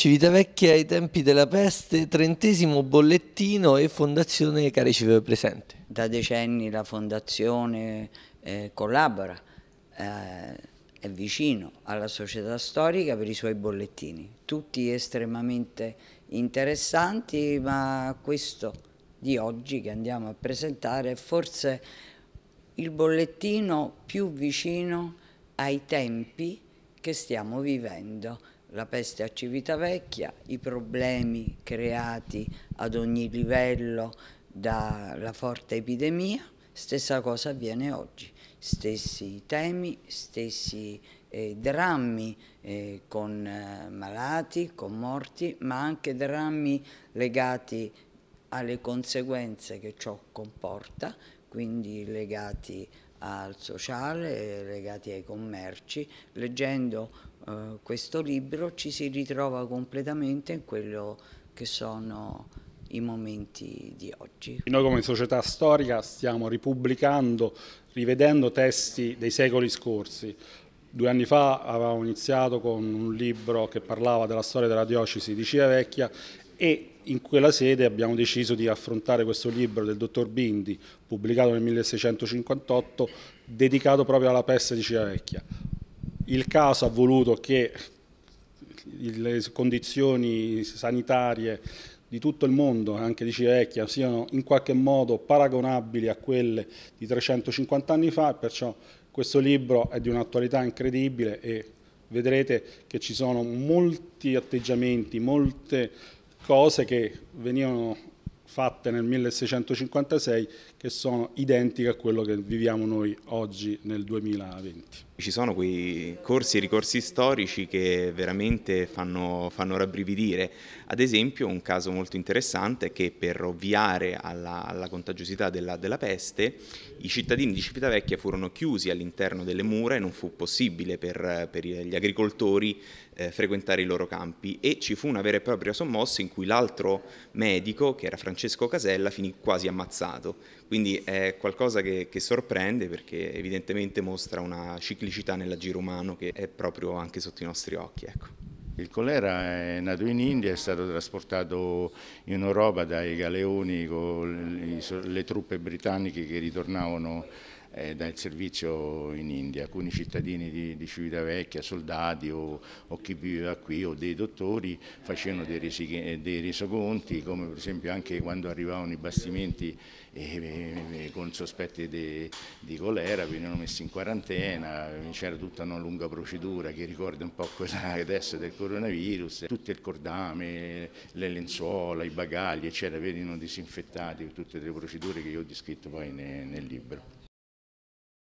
Civitavecchia ai tempi della peste, trentesimo bollettino e fondazione Carecive presente. Da decenni la fondazione eh, collabora, eh, è vicino alla società storica per i suoi bollettini, tutti estremamente interessanti, ma questo di oggi che andiamo a presentare è forse il bollettino più vicino ai tempi che stiamo vivendo la peste a Civitavecchia, i problemi creati ad ogni livello dalla forte epidemia, stessa cosa avviene oggi, stessi temi, stessi eh, drammi eh, con eh, malati, con morti, ma anche drammi legati alle conseguenze che ciò comporta, quindi legati al sociale, legati ai commerci, leggendo eh, questo libro ci si ritrova completamente in quello che sono i momenti di oggi. Noi come società storica stiamo ripubblicando, rivedendo testi dei secoli scorsi. Due anni fa avevamo iniziato con un libro che parlava della storia della diocesi di Civevecchia e in quella sede abbiamo deciso di affrontare questo libro del dottor Bindi, pubblicato nel 1658, dedicato proprio alla peste di Civevecchia. Il caso ha voluto che le condizioni sanitarie di tutto il mondo, anche di Civecchia, siano in qualche modo paragonabili a quelle di 350 anni fa, perciò questo libro è di un'attualità incredibile e vedrete che ci sono molti atteggiamenti, molte cose che venivano fatte nel 1656 che sono identiche a quello che viviamo noi oggi nel 2020. Ci sono quei corsi e ricorsi storici che veramente fanno, fanno, rabbrividire, ad esempio un caso molto interessante è che per ovviare alla, alla contagiosità della, della, peste i cittadini di Civitavecchia furono chiusi all'interno delle mura e non fu possibile per, per gli agricoltori eh, frequentare i loro campi e ci fu una vera e propria sommossa in cui l'altro medico che era Francesco Francesco Casella finì quasi ammazzato. Quindi è qualcosa che, che sorprende perché evidentemente mostra una ciclicità nell'agire umano che è proprio anche sotto i nostri occhi. Ecco. Il colera è nato in India, è stato trasportato in Europa dai galeoni con le truppe britanniche che ritornavano eh, dal servizio in India, alcuni cittadini di, di Civitavecchia, soldati o, o, chi viveva qui o dei dottori facevano dei, resi, eh, dei, resoconti, come per esempio anche quando arrivavano i bastimenti eh, eh, eh, con sospetti di, di colera venivano messi in quarantena, c'era tutta una lunga procedura che ricorda un po' quella adesso del coronavirus, tutto il cordame, le lenzuola, i bagagli eccetera, venivano disinfettati tutte le procedure che io ho descritto poi nel libro.